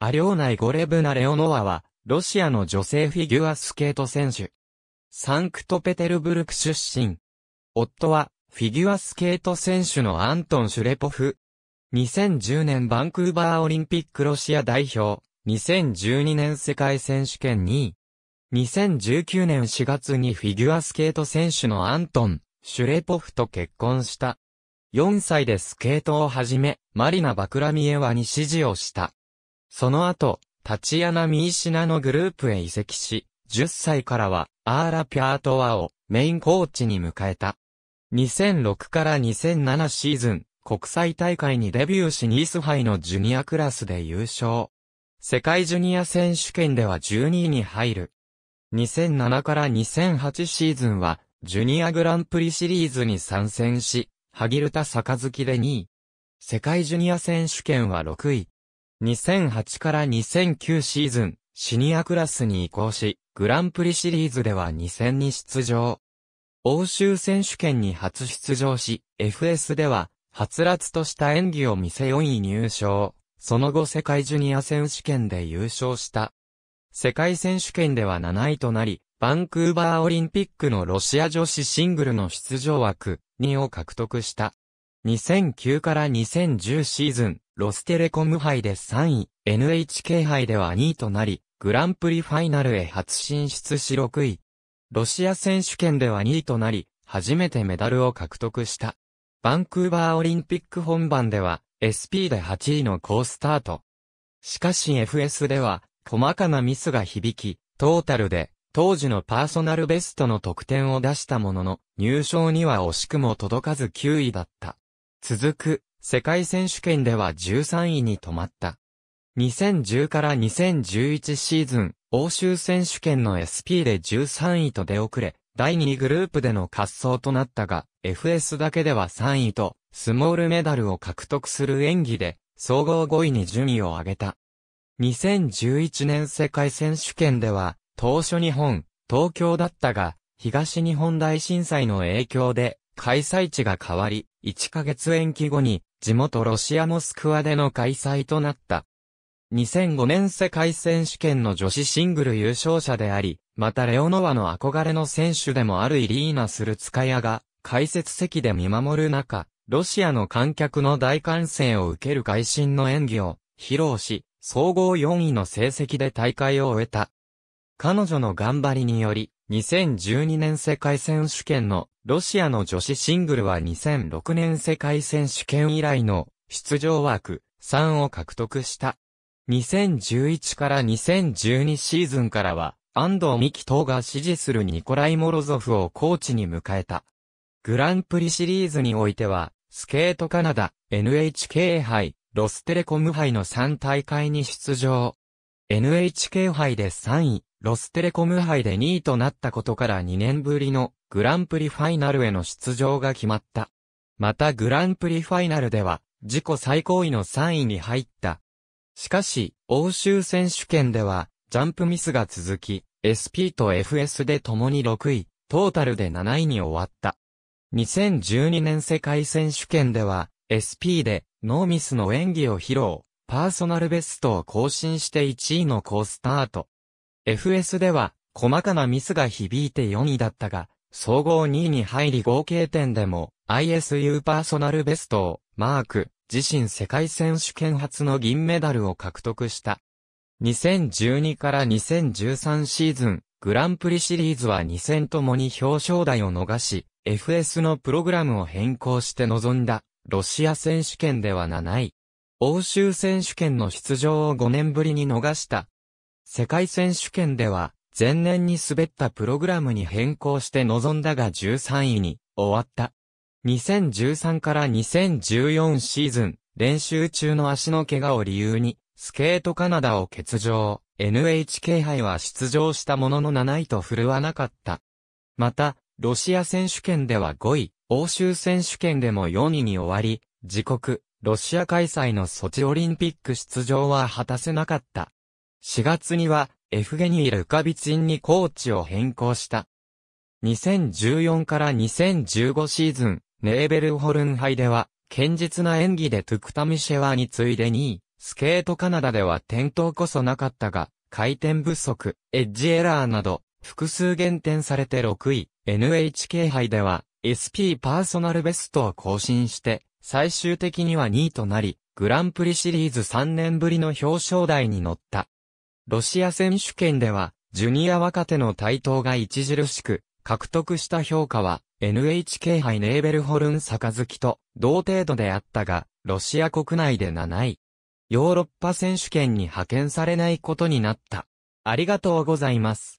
アリョーナ・イゴレブナ・レオノワは、ロシアの女性フィギュアスケート選手。サンクトペテルブルク出身。夫は、フィギュアスケート選手のアントン・シュレポフ。2010年バンクーバーオリンピックロシア代表。2012年世界選手権2位。2019年4月にフィギュアスケート選手のアントン、シュレポフと結婚した。4歳でスケートを始め、マリナ・バクラミエワに指示をした。その後、タチアナ・ミーシナのグループへ移籍し、10歳からは、アーラ・ピャートワをメインコーチに迎えた。2006から2007シーズン、国際大会にデビューしニースハイのジュニアクラスで優勝。世界ジュニア選手権では12位に入る。2007から2008シーズンは、ジュニアグランプリシリーズに参戦し、ハギルタ・サカズキで2位。世界ジュニア選手権は6位。2008から2009シーズン、シニアクラスに移行し、グランプリシリーズでは2戦に出場。欧州選手権に初出場し、FS では、はつらつとした演技を見せ4位入賞。その後世界ジュニア選手権で優勝した。世界選手権では7位となり、バンクーバーオリンピックのロシア女子シングルの出場枠2を獲得した。2009から2010シーズン、ロステレコム杯で3位、NHK 杯では2位となり、グランプリファイナルへ初進出し6位。ロシア選手権では2位となり、初めてメダルを獲得した。バンクーバーオリンピック本番では、SP で8位の高スタート。しかし FS では、細かなミスが響き、トータルで、当時のパーソナルベストの得点を出したものの、入賞には惜しくも届かず9位だった。続く世界選手権では13位に止まった。2010から2011シーズン、欧州選手権の SP で13位と出遅れ、第2位グループでの滑走となったが、FS だけでは3位と、スモールメダルを獲得する演技で、総合5位に順位を上げた。2011年世界選手権では、当初日本、東京だったが、東日本大震災の影響で、開催地が変わり、1ヶ月延期後に地元ロシアモスクワでの開催となった。2005年世界選手権の女子シングル優勝者であり、またレオノワの憧れの選手でもあるイリーナ・スルツカヤが解説席で見守る中、ロシアの観客の大歓声を受ける会心の演技を披露し、総合4位の成績で大会を終えた。彼女の頑張りにより、2012年世界選手権のロシアの女子シングルは2006年世界選手権以来の出場枠3を獲得した。2011から2012シーズンからは安藤美希等が支持するニコライ・モロゾフをコーチに迎えた。グランプリシリーズにおいては、スケートカナダ、NHK 杯、ロステレコム杯の3大会に出場。NHK 杯で3位、ロステレコム杯で2位となったことから2年ぶりのグランプリファイナルへの出場が決まった。またグランプリファイナルでは自己最高位の3位に入った。しかし、欧州選手権ではジャンプミスが続き、SP と FS で共に6位、トータルで7位に終わった。2012年世界選手権では SP でノーミスの演技を披露、パーソナルベストを更新して1位の高スタート。FS では、細かなミスが響いて4位だったが、総合2位に入り合計点でも ISU パーソナルベストをマーク、自身世界選手権初の銀メダルを獲得した。2012から2013シーズン、グランプリシリーズは2戦ともに表彰台を逃し、FS のプログラムを変更して臨んだ、ロシア選手権では7位。欧州選手権の出場を5年ぶりに逃した、世界選手権では、前年に滑ったプログラムに変更して臨んだが13位に終わった。2013から2014シーズン、練習中の足の怪我を理由に、スケートカナダを欠場。NHK 杯は出場したものの7位と振るわなかった。また、ロシア選手権では5位、欧州選手権でも4位に終わり、自国、ロシア開催のソチオリンピック出場は果たせなかった。4月には、エフゲニー・ルカビチンにコーチを変更した。2014から2015シーズン、ネーベルホルン杯では、堅実な演技でトゥクタミシェワーに次いで2位、スケートカナダでは転倒こそなかったが、回転不足、エッジエラーなど、複数減点されて6位、NHK 杯では、SP パーソナルベストを更新して、最終的には2位となり、グランプリシリーズ3年ぶりの表彰台に乗った。ロシア選手権では、ジュニア若手の台頭が著しく、獲得した評価は、NHK 杯ネーベルホルン杯と同程度であったが、ロシア国内で7位。ヨーロッパ選手権に派遣されないことになった。ありがとうございます。